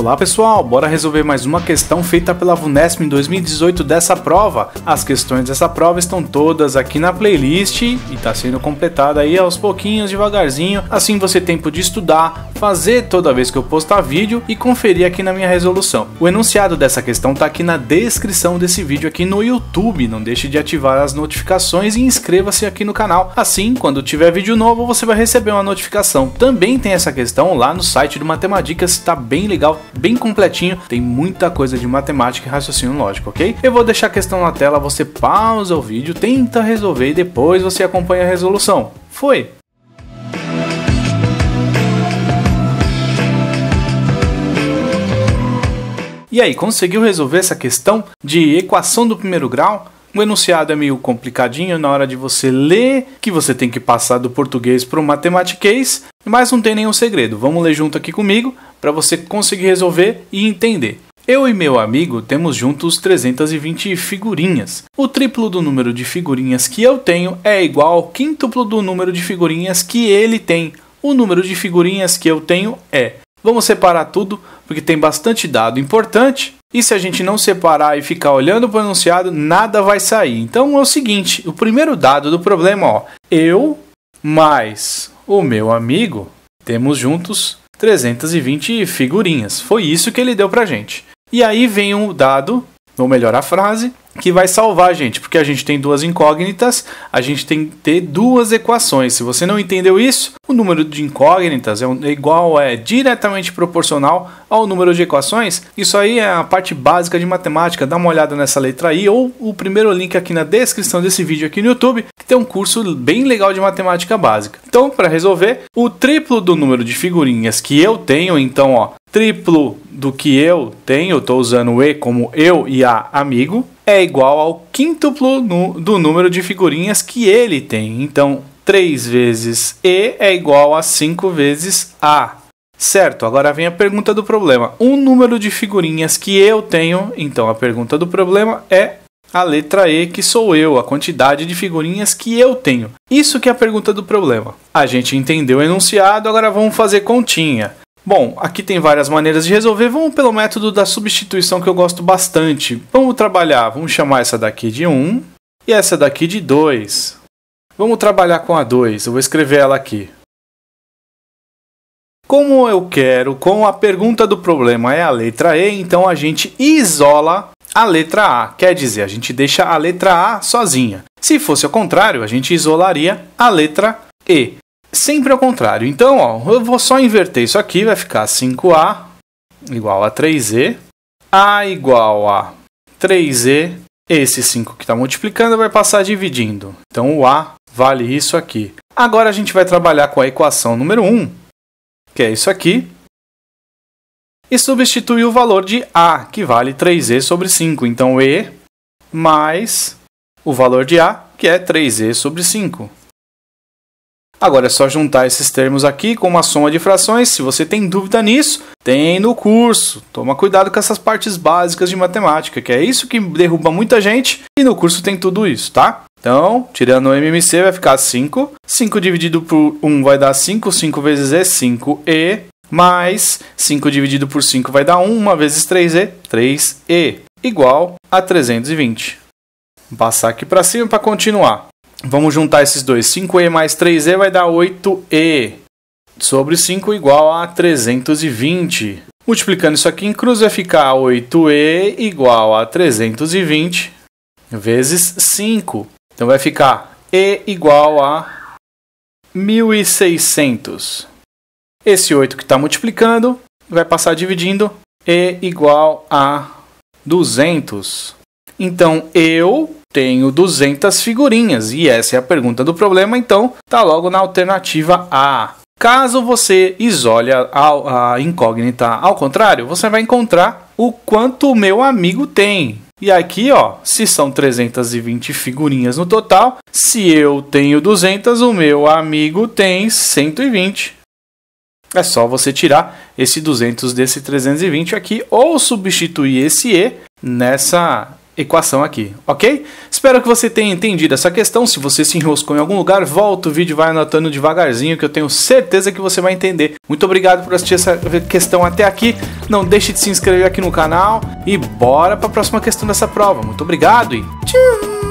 Olá pessoal, bora resolver mais uma questão feita pela VUNESP em 2018 dessa prova. As questões dessa prova estão todas aqui na playlist e está sendo completada aí aos pouquinhos, devagarzinho. Assim você tem tempo de estudar, fazer toda vez que eu postar vídeo e conferir aqui na minha resolução. O enunciado dessa questão está aqui na descrição desse vídeo aqui no YouTube. Não deixe de ativar as notificações e inscreva-se aqui no canal. Assim, quando tiver vídeo novo, você vai receber uma notificação. Também tem essa questão lá no site do Matemadicas, está bem legal bem completinho, tem muita coisa de matemática e raciocínio lógico, ok? Eu vou deixar a questão na tela, você pausa o vídeo, tenta resolver e depois você acompanha a resolução. Foi! E aí, conseguiu resolver essa questão de equação do primeiro grau? O enunciado é meio complicadinho na hora de você ler, que você tem que passar do português para o matematiquês, mas não tem nenhum segredo. Vamos ler junto aqui comigo para você conseguir resolver e entender. Eu e meu amigo temos juntos 320 figurinhas. O triplo do número de figurinhas que eu tenho é igual ao quíntuplo do número de figurinhas que ele tem. O número de figurinhas que eu tenho é. Vamos separar tudo porque tem bastante dado importante. E se a gente não separar e ficar olhando o pronunciado, nada vai sair. Então é o seguinte: o primeiro dado do problema, ó, eu mais o meu amigo, temos juntos 320 figurinhas. Foi isso que ele deu pra gente. E aí vem o um dado, ou melhor, a frase, que vai salvar a gente, porque a gente tem duas incógnitas, a gente tem que ter duas equações. Se você não entendeu isso, o número de incógnitas é, é igual, é diretamente proporcional ao número de equações. Isso aí é a parte básica de matemática. Dá uma olhada nessa letra aí ou o primeiro link aqui na descrição desse vídeo aqui no YouTube, que tem um curso bem legal de matemática básica. Então, para resolver, o triplo do número de figurinhas que eu tenho, então, ó, triplo do que eu tenho, estou usando o E como eu e A amigo, é igual ao quíntuplo no, do número de figurinhas que ele tem. Então, 3 vezes E é igual a 5 vezes A. Certo, agora vem a pergunta do problema. Um número de figurinhas que eu tenho, então a pergunta do problema é a letra E, que sou eu, a quantidade de figurinhas que eu tenho. Isso que é a pergunta do problema. A gente entendeu o enunciado, agora vamos fazer continha. Bom, aqui tem várias maneiras de resolver, vamos pelo método da substituição que eu gosto bastante. Vamos trabalhar, vamos chamar essa daqui de 1 e essa daqui de 2. Vamos trabalhar com a 2, eu vou escrever ela aqui. Como eu quero, com a pergunta do problema é a letra E, então a gente isola a letra A, quer dizer, a gente deixa a letra A sozinha. Se fosse ao contrário, a gente isolaria a letra E sempre ao contrário. Então, ó, eu vou só inverter isso aqui, vai ficar 5A igual a 3E, A igual a 3E, esse 5 que está multiplicando vai passar dividindo. Então, o A vale isso aqui. Agora a gente vai trabalhar com a equação número 1, que é isso aqui, e substitui o valor de A, que vale 3E sobre 5. Então, E mais o valor de A, que é 3E sobre 5. Agora é só juntar esses termos aqui com uma soma de frações. Se você tem dúvida nisso, tem no curso. Toma cuidado com essas partes básicas de matemática, que é isso que derruba muita gente. E no curso tem tudo isso, tá? Então, tirando o MMC, vai ficar 5. 5 dividido por 1 vai dar 5. 5 vezes E, 5E. Mais 5 dividido por 5 vai dar 1. 1 vezes 3E, 3E. Igual a 320. Vou passar aqui para cima para continuar. Vamos juntar esses dois. 5e mais 3e vai dar 8e sobre 5 igual a 320. Multiplicando isso aqui em cruz vai ficar 8e igual a 320 vezes 5. Então vai ficar e igual a 1600. Esse 8 que está multiplicando vai passar dividindo e igual a 200. Então eu tenho 200 figurinhas e essa é a pergunta do problema, então tá logo na alternativa A. Caso você isole a, a, a incógnita ao contrário, você vai encontrar o quanto o meu amigo tem. E aqui, ó, se são 320 figurinhas no total, se eu tenho 200, o meu amigo tem 120. É só você tirar esse 200 desse 320 aqui ou substituir esse E nessa equação aqui, ok? Espero que você tenha entendido essa questão. Se você se enroscou em algum lugar, volta o vídeo e vai anotando devagarzinho, que eu tenho certeza que você vai entender. Muito obrigado por assistir essa questão até aqui. Não deixe de se inscrever aqui no canal e bora para a próxima questão dessa prova. Muito obrigado e tchau!